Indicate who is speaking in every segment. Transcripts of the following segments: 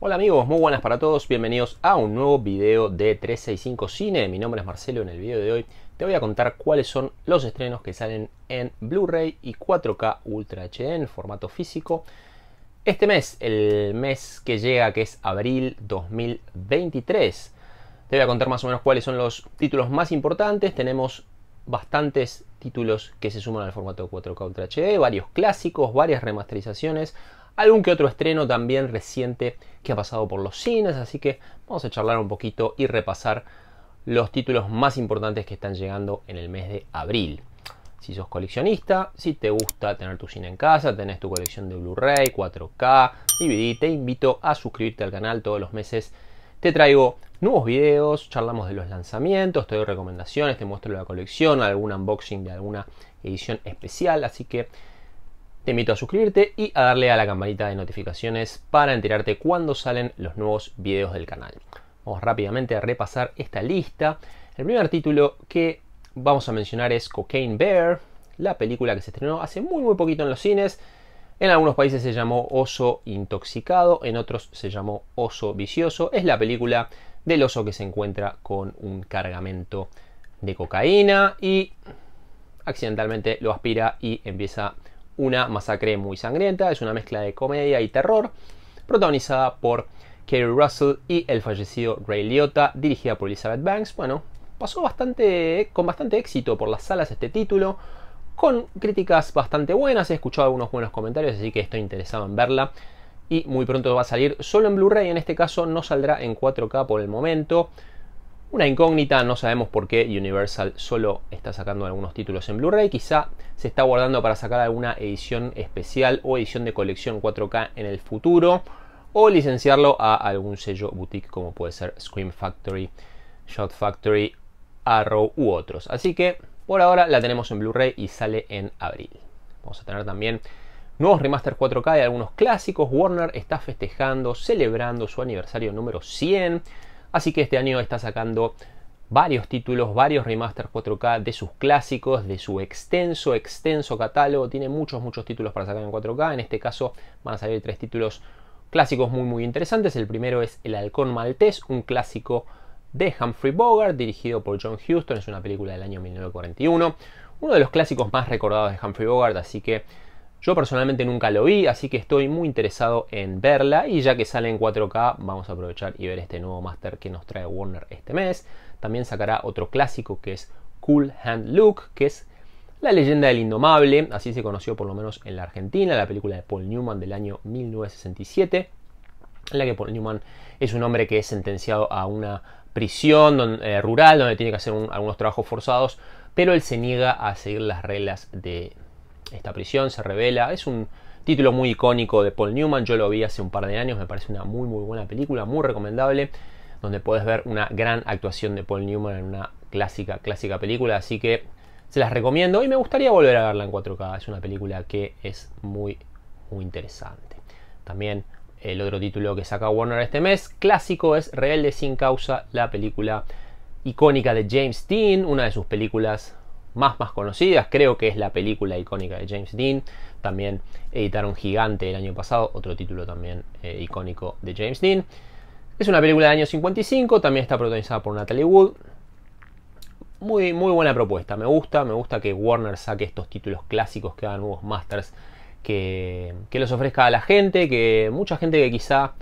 Speaker 1: Hola amigos, muy buenas para todos, bienvenidos a un nuevo video de 365 Cine. Mi nombre es Marcelo, en el video de hoy te voy a contar cuáles son los estrenos que salen en Blu-ray y 4K Ultra HD en formato físico. Este mes, el mes que llega que es abril 2023. Te voy a contar más o menos cuáles son los títulos más importantes. Tenemos bastantes títulos que se suman al formato 4K Ultra HD, varios clásicos, varias remasterizaciones, algún que otro estreno también reciente que ha pasado por los cines, así que vamos a charlar un poquito y repasar los títulos más importantes que están llegando en el mes de abril. Si sos coleccionista, si te gusta tener tu cine en casa, tenés tu colección de Blu-ray, 4K, DVD, te invito a suscribirte al canal todos los meses. Te traigo nuevos videos, charlamos de los lanzamientos, te doy recomendaciones, te muestro la colección, algún unboxing de alguna edición especial, así que te invito a suscribirte y a darle a la campanita de notificaciones para enterarte cuando salen los nuevos videos del canal. Vamos rápidamente a repasar esta lista. El primer título que vamos a mencionar es Cocaine Bear, la película que se estrenó hace muy muy poquito en los cines. En algunos países se llamó Oso Intoxicado, en otros se llamó Oso Vicioso. Es la película del oso que se encuentra con un cargamento de cocaína y accidentalmente lo aspira y empieza a una masacre muy sangrienta, es una mezcla de comedia y terror, protagonizada por Kerry Russell y el fallecido Ray Liotta, dirigida por Elizabeth Banks. Bueno, pasó bastante, con bastante éxito por las salas este título, con críticas bastante buenas, he escuchado algunos buenos comentarios, así que estoy interesado en verla. Y muy pronto va a salir solo en Blu-ray, en este caso no saldrá en 4K por el momento. Una incógnita, no sabemos por qué Universal solo está sacando algunos títulos en Blu-ray, quizá se está guardando para sacar alguna edición especial o edición de colección 4K en el futuro, o licenciarlo a algún sello boutique como puede ser Scream Factory, Shot Factory, Arrow u otros. Así que por ahora la tenemos en Blu-ray y sale en abril. Vamos a tener también nuevos remaster 4K de algunos clásicos. Warner está festejando, celebrando su aniversario número 100 Así que este año está sacando varios títulos, varios remasters 4K de sus clásicos, de su extenso, extenso catálogo. Tiene muchos, muchos títulos para sacar en 4K. En este caso van a salir tres títulos clásicos muy, muy interesantes. El primero es El Halcón Maltés, un clásico de Humphrey Bogart, dirigido por John Huston. Es una película del año 1941. Uno de los clásicos más recordados de Humphrey Bogart, así que yo personalmente nunca lo vi, así que estoy muy interesado en verla y ya que sale en 4K vamos a aprovechar y ver este nuevo máster que nos trae Warner este mes. También sacará otro clásico que es Cool Hand Luke, que es La leyenda del indomable, así se conoció por lo menos en la Argentina, la película de Paul Newman del año 1967, en la que Paul Newman es un hombre que es sentenciado a una prisión eh, rural donde tiene que hacer algunos trabajos forzados, pero él se niega a seguir las reglas de, esta prisión se revela. Es un título muy icónico de Paul Newman. Yo lo vi hace un par de años. Me parece una muy, muy buena película, muy recomendable. Donde puedes ver una gran actuación de Paul Newman en una clásica, clásica película. Así que se las recomiendo. Y me gustaría volver a verla en 4K. Es una película que es muy, muy interesante. También el otro título que saca Warner este mes, clásico, es Rebelde sin causa, la película icónica de James Dean, una de sus películas más conocidas, creo que es la película icónica de James Dean, también editaron Gigante el año pasado, otro título también eh, icónico de James Dean. Es una película de año 55, también está protagonizada por Natalie Wood. Muy, muy buena propuesta, me gusta, me gusta que Warner saque estos títulos clásicos que hagan nuevos masters, que, que los ofrezca a la gente, que mucha gente que quizá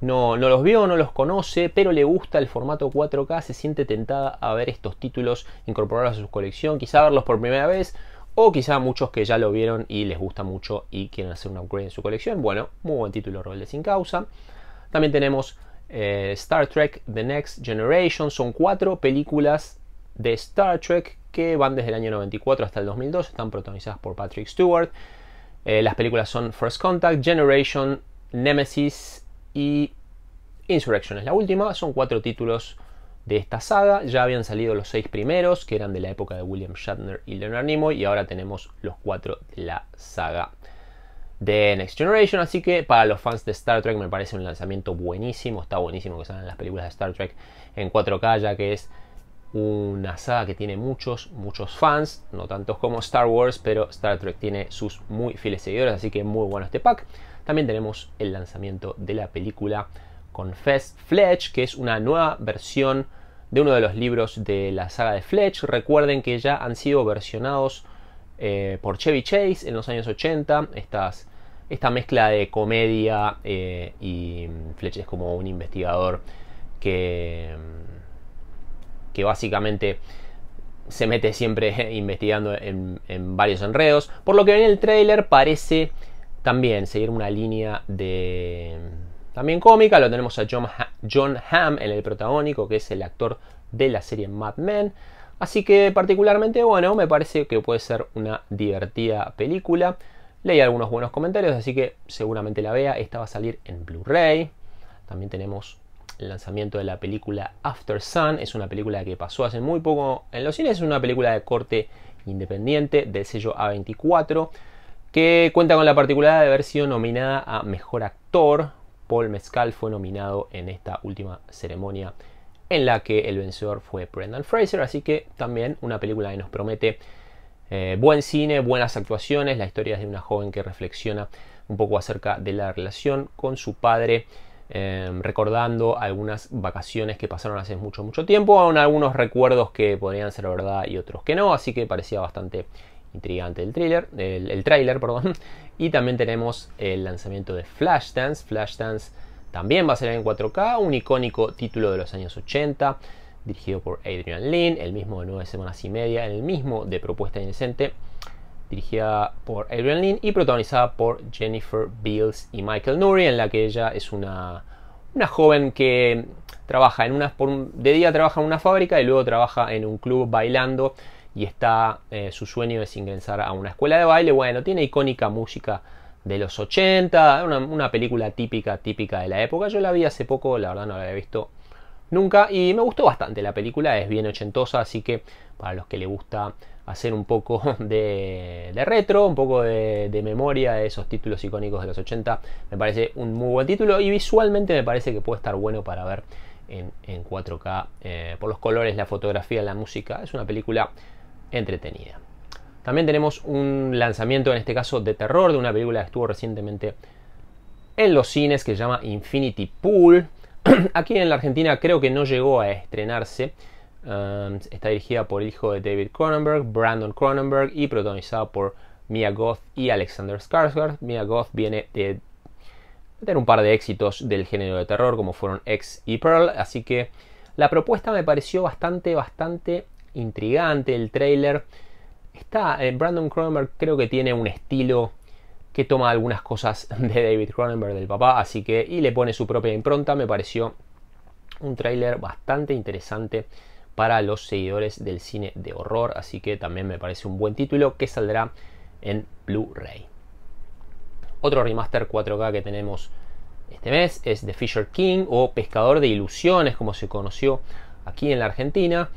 Speaker 1: no, no los vio, no los conoce, pero le gusta el formato 4K, se siente tentada a ver estos títulos incorporados a su colección, quizá verlos por primera vez, o quizá muchos que ya lo vieron y les gusta mucho y quieren hacer un upgrade en su colección. Bueno, muy buen título Rebelde sin causa. También tenemos eh, Star Trek The Next Generation, son cuatro películas de Star Trek que van desde el año 94 hasta el 2002, están protagonizadas por Patrick Stewart. Eh, las películas son First Contact, Generation, Nemesis y Insurrection es la última, son cuatro títulos de esta saga. Ya habían salido los seis primeros, que eran de la época de William Shatner y Leonard Nimoy, y ahora tenemos los cuatro de la saga de Next Generation. Así que para los fans de Star Trek me parece un lanzamiento buenísimo. Está buenísimo que salgan las películas de Star Trek en 4K, ya que es una saga que tiene muchos, muchos fans, no tantos como Star Wars, pero Star Trek tiene sus muy fieles seguidores, así que muy bueno este pack. También tenemos el lanzamiento de la película con Fest Fletch, que es una nueva versión de uno de los libros de la saga de Fletch. Recuerden que ya han sido versionados eh, por Chevy Chase en los años 80. esta mezcla de comedia eh, y mm, Fletch es como un investigador que, mm, que básicamente se mete siempre investigando en, en varios enredos. Por lo que en el trailer parece también seguir una línea de también cómica, lo tenemos a John, Hamm en el protagónico, que es el actor de la serie Mad Men. Así que particularmente, bueno, me parece que puede ser una divertida película. Leí algunos buenos comentarios, así que seguramente la vea. Esta va a salir en Blu-ray. También tenemos el lanzamiento de la película After Sun. Es una película que pasó hace muy poco en los cines. Es una película de corte independiente del sello A24 que cuenta con la particularidad de haber sido nominada a Mejor Actor Paul Mezcal fue nominado en esta última ceremonia en la que el vencedor fue Brendan Fraser, así que también una película que nos promete eh, buen cine, buenas actuaciones, la historia es de una joven que reflexiona un poco acerca de la relación con su padre, em, recordando algunas vacaciones que pasaron hace mucho, mucho tiempo, aún algunos recuerdos que podrían ser verdad y otros que no, así que parecía bastante intrigante el tráiler el, trailer, perdón. Y también tenemos el lanzamiento de Flashdance. Flashdance también va a ser en 4K, un icónico título de los años 80, dirigido por Adrian Lin, el mismo de 9 semanas y media, el mismo de Propuesta Inocente, dirigida por Adrian Lin y protagonizada por Jennifer Beals y Michael Nuri, en la que ella es una, joven que trabaja en una, de día trabaja en una fábrica y luego trabaja en un club bailando y está eh, su sueño es ingresar a una escuela de baile. Bueno, tiene icónica música de los 80, una, película típica, típica de la época. Yo la vi hace poco, la verdad no la había visto nunca y me gustó bastante la película, es bien ochentosa, así que para los que le gusta hacer un poco de, retro, un poco de, de, memoria de esos títulos icónicos de los 80, me parece un muy buen título y visualmente me parece que puede estar bueno para ver en, en 4K eh, por los colores, la fotografía, la música. Es una película entretenida. También tenemos un lanzamiento, en este caso de terror, de una película que estuvo recientemente en los cines que se llama Infinity Pool. Aquí en la Argentina creo que no llegó a estrenarse. Em, está dirigida por el hijo de David Cronenberg, Brandon Cronenberg, y protagonizada por Mia Goth y Alexander Skarsgård. Mia Goth viene de tener un par de éxitos del género de terror, como fueron X y Pearl, así que la propuesta me pareció bastante, bastante intrigante el trailer. Está, eh, Brandon Cronenberg creo que tiene un estilo que toma algunas cosas de David Cronenberg, del papá, así que, y le pone su propia impronta. Me pareció un trailer bastante interesante para los seguidores del cine de horror, así que también me parece un buen título que saldrá en Blu-ray. Otro remaster 4K que tenemos este mes es The Fisher King o Pescador de Ilusiones, como se conoció aquí en la Argentina.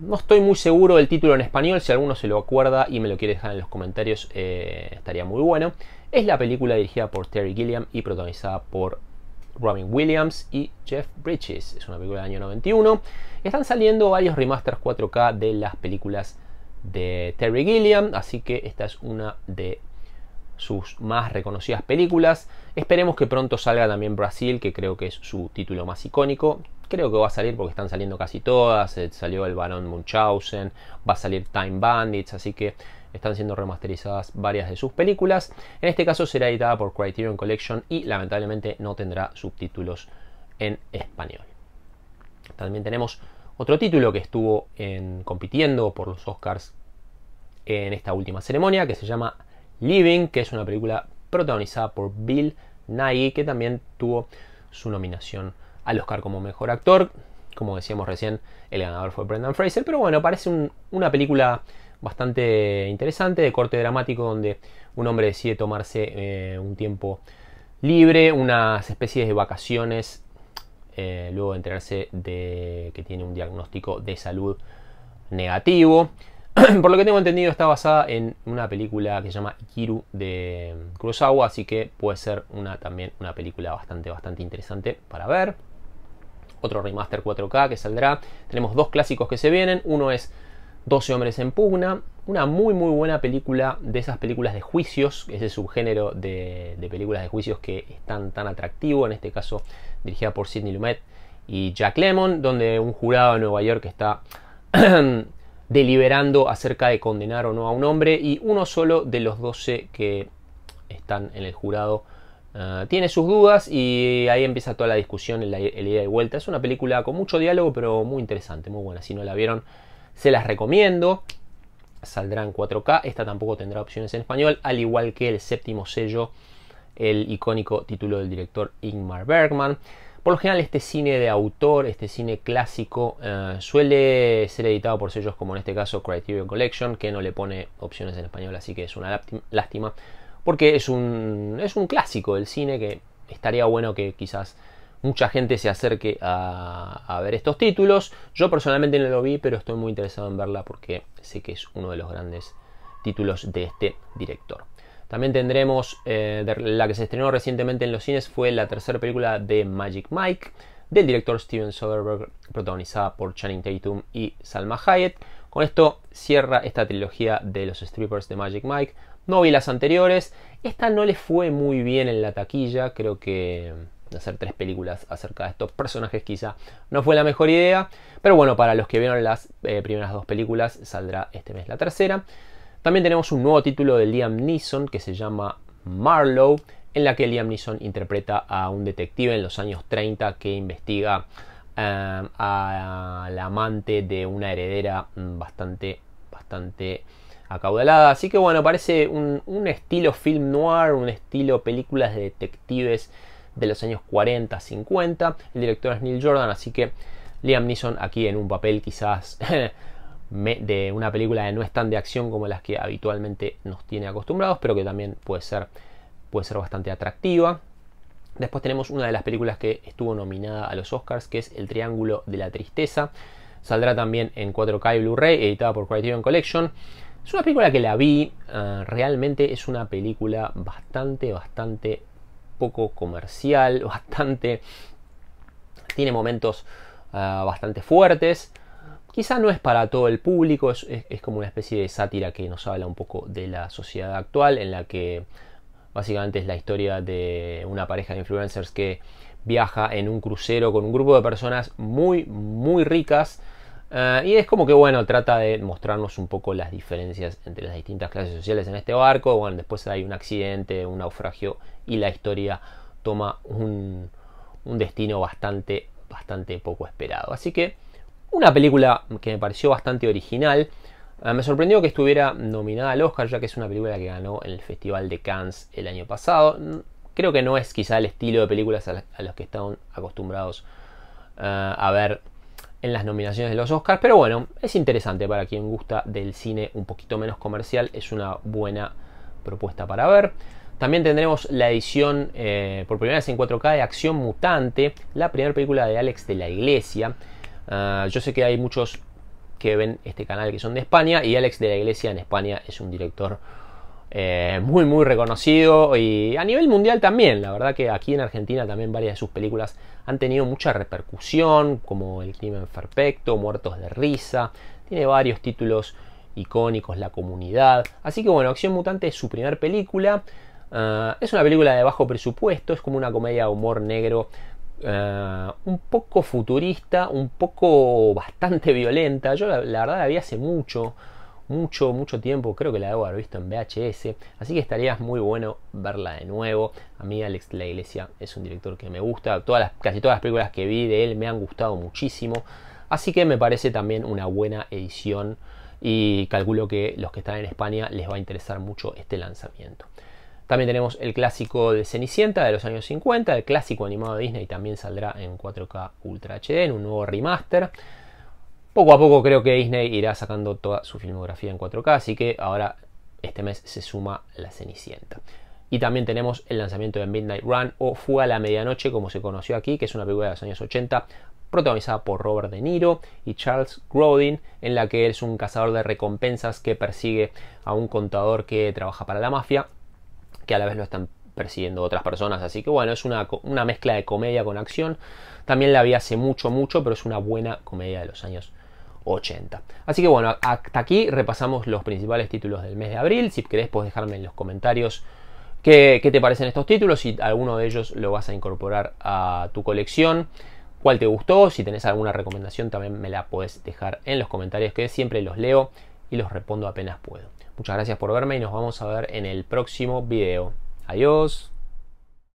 Speaker 1: No estoy muy seguro del título en español, si alguno se lo acuerda y me lo quiere dejar en los comentarios eh, estaría muy bueno. Es la película dirigida por Terry Gilliam y protagonizada por Robin Williams y Jeff Bridges. Es una película del año 91. Están saliendo varios remasters 4K de las películas de Terry Gilliam, así que esta es una de sus más reconocidas películas. Esperemos que pronto salga también Brasil, que creo que es su título más icónico. Creo que va a salir porque están saliendo casi todas. Eh, salió El Barón Munchausen, va a salir Time Bandits, así que están siendo remasterizadas varias de sus películas. En este caso será editada por Criterion Collection y lamentablemente no tendrá subtítulos en español. También tenemos otro título que estuvo en, compitiendo por los Oscars en esta última ceremonia, que se llama Living, que es una película protagonizada por Bill Nighy, que también tuvo su nominación al Oscar como mejor actor. Como decíamos recién, el ganador fue Brendan Fraser, pero bueno, parece una película bastante interesante, de corte dramático, donde un hombre decide tomarse eh, un tiempo libre, unas especies de vacaciones, eh, luego de enterarse de que tiene un diagnóstico de salud negativo. por lo que tengo entendido, está basada en una película que se llama Ikiru de mm, Kurosawa, así que puede ser también una película bastante, bastante interesante para ver. Otro remaster 4K que saldrá. Tenemos dos clásicos que se vienen. Uno es 12 hombres en pugna, una muy muy buena película de esas películas de juicios, ese subgénero de, películas de juicios que están tan, atractivo, en este caso dirigida por Sidney Lumet y Jack Lemmon, donde un jurado de Nueva York está deliberando acerca de condenar o no a un hombre y uno solo de los 12 que están en el jurado eh, tiene sus dudas y ahí empieza toda la discusión, en la idea de vuelta. Es una película con mucho diálogo pero muy interesante, muy buena. Si no la vieron, se las recomiendo. Saldrá en 4K, esta tampoco tendrá opciones en español, al igual que el séptimo sello, el icónico título del director Ingmar Bergman. Por lo general este cine de autor, este cine clásico, eh, suele ser editado por sellos como en este caso Criterion Collection, que no le pone opciones en español, así que es una lástima, porque es un, es un clásico del cine que estaría bueno que quizás mucha gente se acerque a, ver estos títulos. Yo personalmente no lo vi, pero estoy muy interesado en verla porque sé que es uno de los grandes títulos de este director. También tendremos eh, la que se estrenó recientemente en los cines fue la tercera película de Magic Mike del director Steven Soderbergh, protagonizada por Channing Tatum y Salma Hayek. Con esto cierra esta trilogía de los strippers de Magic Mike. No vi las anteriores. Esta no le fue muy bien en la taquilla. Creo que mm, hacer tres películas acerca de estos personajes quizá no fue la mejor idea. Pero bueno, para los que vieron las eh, primeras dos películas saldrá este mes la tercera. También tenemos un nuevo título de Liam Neeson que se llama Marlowe, en la que Liam Neeson interpreta a un detective en los años 30 que investiga em, al amante de una heredera mm, bastante, bastante acaudalada. Así que bueno, parece un, un estilo film noir, un estilo películas de detectives de los años 40, 50. El director es Neil Jordan, así que Liam Neeson aquí en un papel quizás de una película que no es tan de acción como las que habitualmente nos tiene acostumbrados, pero que también puede ser, puede ser bastante atractiva. Después tenemos una de las películas que estuvo nominada a los Oscars, que es El Triángulo de la Tristeza. Saldrá también en 4K y Blu-ray, editada por Criterion Collection. Es una película que la vi, ah, realmente es una película bastante, bastante poco comercial, bastante... Tiene momentos ah, bastante fuertes, Quizá no es para todo el público, es, como una especie de sátira que nos habla un poco de la sociedad actual, en la que básicamente es la historia de una pareja de influencers que viaja en un crucero con un grupo de personas muy, muy ricas. Eh, y es como que, bueno, trata de mostrarnos un poco las diferencias entre las distintas clases sociales en este barco. Bueno, después hay un accidente, un naufragio y la historia toma un, un destino bastante, bastante poco esperado. Así que una película que me pareció bastante original. Ah, me sorprendió que estuviera nominada al Oscar, ya que es una película que ganó en el Festival de Cannes el año pasado. Mm, creo que no es quizá el estilo de películas a, los que están acostumbrados ah, a ver en las nominaciones de los Oscars, pero bueno, es interesante para quien gusta del cine un poquito menos comercial, es una buena propuesta para ver. También tendremos la edición eh, por primera vez en 4K de Acción Mutante, la primera película de Alex de la Iglesia. Ah, yo sé que hay muchos que ven este canal que son de España y Alex de la Iglesia en España es un director eh, muy muy reconocido y a nivel mundial también. La verdad que aquí en Argentina también varias de sus películas han tenido mucha repercusión, como El crimen perfecto, Muertos de risa, tiene varios títulos icónicos, La comunidad. Así que bueno, Acción Mutante es su primer película. Ah, es una película de bajo presupuesto, es como una comedia de humor negro eh, un poco futurista, un poco bastante violenta. Yo la, verdad la vi hace mucho, mucho, mucho tiempo. Creo que la debo haber visto en VHS. Así que estaría muy bueno verla de nuevo. A mí Alex La Iglesia es un director que me gusta. Todas casi todas las películas que vi de él me han gustado muchísimo. Así que me parece también una buena edición y calculo que los que están en España les va a interesar mucho este lanzamiento. También tenemos el clásico de Cenicienta de los años 50, el clásico animado de Disney también saldrá en 4K Ultra HD, en un nuevo remaster. Poco a poco creo que Disney irá sacando toda su filmografía en 4K, así que ahora este mes se suma la Cenicienta. Y también tenemos el lanzamiento de Midnight Run o Fue a la Medianoche, como se conoció aquí, que es una película de los años 80 protagonizada por Robert De Niro y Charles Grodin, en la que él es un cazador de recompensas que persigue a un contador que trabaja para la mafia que a la vez lo están persiguiendo otras personas. Así que bueno, es una, mezcla de comedia con acción. También la vi hace mucho, mucho, pero es una buena comedia de los años 80. Así que bueno, hasta aquí repasamos los principales títulos del mes de abril. Si querés, puedes dejarme en los comentarios qué, qué te parecen estos títulos, si alguno de ellos lo vas a incorporar a tu colección cuál te gustó. Si tenés alguna recomendación también me la podés dejar en los comentarios que siempre los leo y los respondo apenas puedo. Muchas gracias por verme y nos vamos a ver en el próximo video. Adiós.